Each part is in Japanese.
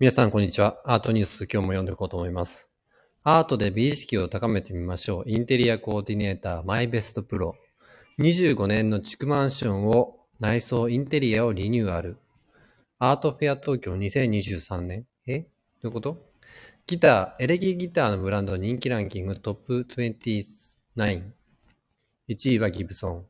皆さん、こんにちは。アートニュース、今日も読んでいこうと思います。アートで美意識を高めてみましょう。インテリアコーディネーター、マイベストプロ。25年の地区マンションを内装、インテリアをリニューアル。アートフェア東京2023年。えどういうことギター、エレキギターのブランド人気ランキングトップ29。1位はギブソン。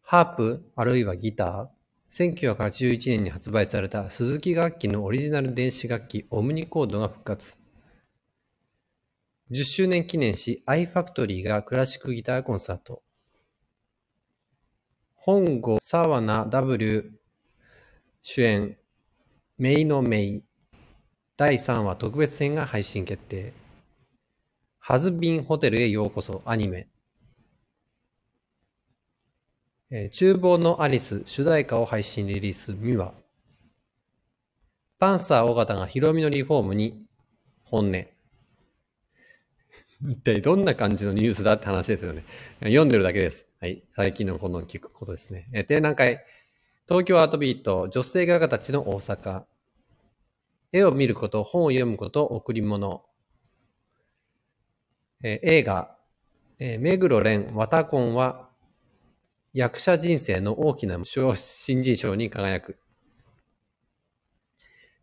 ハープ、あるいはギター、1981年に発売された鈴木楽器のオリジナル電子楽器オムニコードが復活。10周年記念し iFactory がクラシックギターコンサート。本郷沢名 W 主演、メイのメイ。第3話特別編が配信決定。ハズビンホテルへようこそアニメ。えー、厨房のアリス主題歌を配信リリース、ミワ。パンサー尾形がヒロミのリフォームに本音。一体どんな感じのニュースだって話ですよね。読んでるだけです。はい。最近のこの聞くことですね。えー、展覧会、東京アートビート、女性画家たちの大阪。絵を見ること、本を読むこと、贈り物。えー、映画、えー、目黒蓮、ワタコンは役者人生の大きな新人賞に輝く。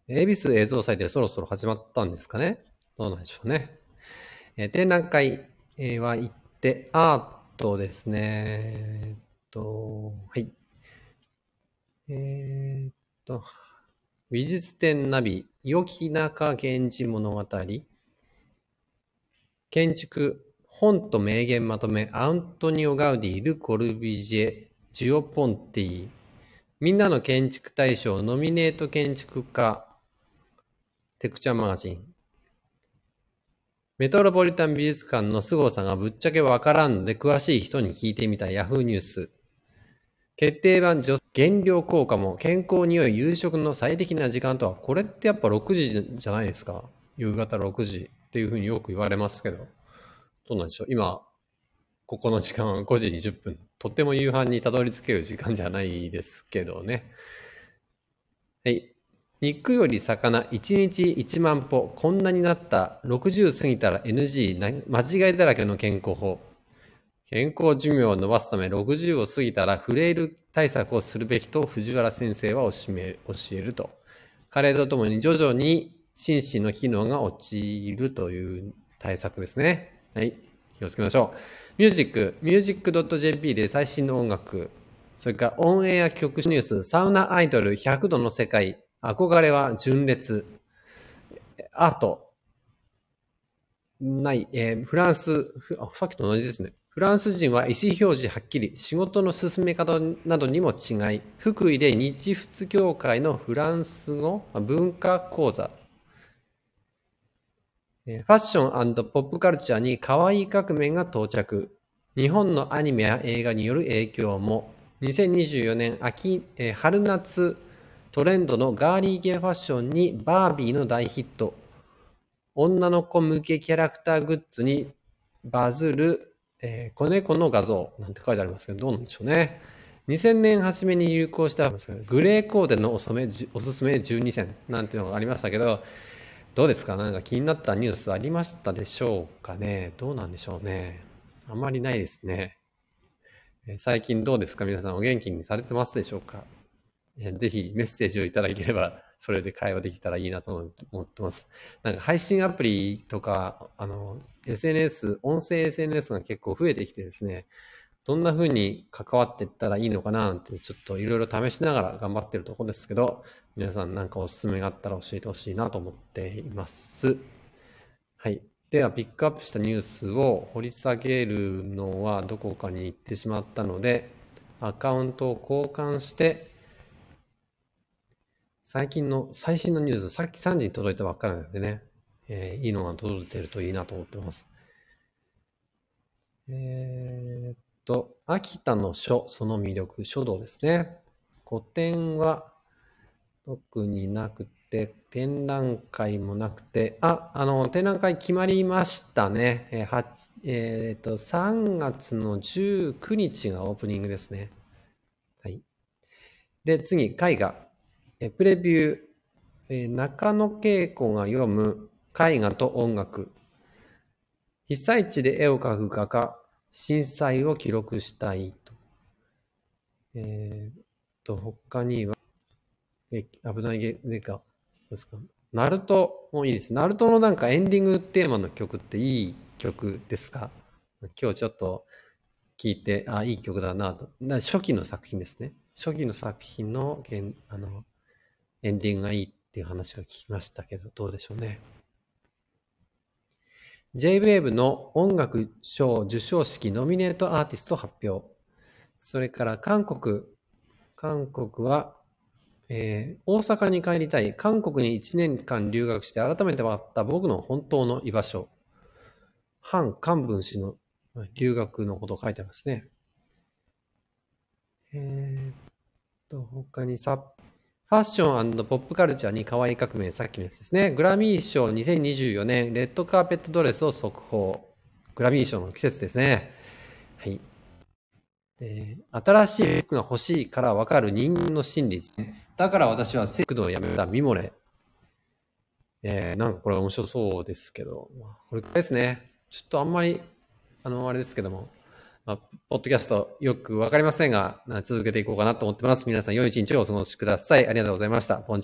恵比寿映像祭でそろそろ始まったんですかねどうなんでしょうね。えー、展覧会は行って、アートですね。えっと、はい。えー、っと、美術展ナビ、良き中源氏物語、建築本と名言まとめ、アントニオ・ガウディ、ル・コルビジェ、ジオ・ポンティ、みんなの建築大賞、ノミネート建築家、テクチャマガジン。メトロポリタン美術館の凄さがぶっちゃけわからんで、詳しい人に聞いてみた Yahoo ニュース。決定版減量効果も健康に良い夕食の最適な時間とは、これってやっぱ6時じゃないですか。夕方6時っていうふうによく言われますけど。どうなんでしょう。今、ここの時間5時20分。とっても夕飯にたどり着ける時間じゃないですけどね。はい。肉より魚1日1万歩。こんなになった60過ぎたら NG な。間違いだらけの健康法。健康寿命を延ばすため60を過ぎたらフレイル対策をするべきと藤原先生は教えると。加齢とともに徐々に心身の機能が落ちるという対策ですね。はい。気をつけましょう。ミュージック、ミュージック j p で最新の音楽、それからオンエア曲ニュース、サウナアイドル100度の世界、憧れは純烈、アート、ない、えー、フランスあ、さっきと同じですね。フランス人は意思表示はっきり、仕事の進め方などにも違い、福井で日仏協会のフランス語文化講座ファッションポップカルチャーに可愛い革命が到着。日本のアニメや映画による影響も。2024年秋、春夏トレンドのガーリー系ファッションにバービーの大ヒット。女の子向けキャラクターグッズにバズる、えー、子猫の画像なんて書いてありますけど、どうなんでしょうね。2000年初めに流行したグレーコーデのおすすめおすすめ12選なんていうのがありましたけど、どうですかなんか気になったニュースありましたでしょうかねどうなんでしょうねあんまりないですね。え最近どうですか皆さんお元気にされてますでしょうかぜひメッセージをいただければ、それで会話できたらいいなと思ってます。なんか配信アプリとか、あの、SNS、音声 SNS が結構増えてきてですね、どんな風に関わっていったらいいのかななんて、ちょっといろいろ試しながら頑張ってるとこですけど、皆さん何かおすすめがあったら教えてほしいなと思っています。はい。では、ピックアップしたニュースを掘り下げるのはどこかに行ってしまったので、アカウントを交換して、最近の、最新のニュース、さっき3時に届いたばっかりなんでね、えー、いいのが届いてるといいなと思ってます。えー、っと、秋田の書、その魅力、書道ですね。古典は特になくて、展覧会もなくて、あ、あの、展覧会決まりましたね。えー、えー、と、3月の19日がオープニングですね。はい。で、次、絵画。えプレビュー、えー、中野恵子が読む絵画と音楽。被災地で絵を描く画家、震災を記録したいと。えー、っと、他には、え、危ないゲでか、ですか。ナルトもいいです。ナルトのなんかエンディングテーマの曲っていい曲ですか今日ちょっと聞いて、あ、いい曲だなと。な初期の作品ですね。初期の作品のあのエンディングがいいっていう話を聞きましたけど、どうでしょうね。JWAVE の音楽賞受賞式ノミネートアーティスト発表。それから韓国。韓国は、えー、大阪に帰りたい。韓国に1年間留学して改めて分かった僕の本当の居場所。ンブ文氏の留学のことを書いてますね。えー、っと、他に札ファッションポップカルチャーに可愛い革命、さっきのやつですね。グラミー賞2024年、レッドカーペットドレスを速報。グラミー賞の季節ですね。はい。で新しい服が欲しいから分かる人間の心理ですね。だから私はセクドをやめたミモレ。えー、なんかこれ面白そうですけど、これですね。ちょっとあんまり、あの、あれですけども、まあ、ポッドキャストよくわかりませんが、続けていこうかなと思ってます。皆さん、良い一日をお過ごしください。ありがとうございました。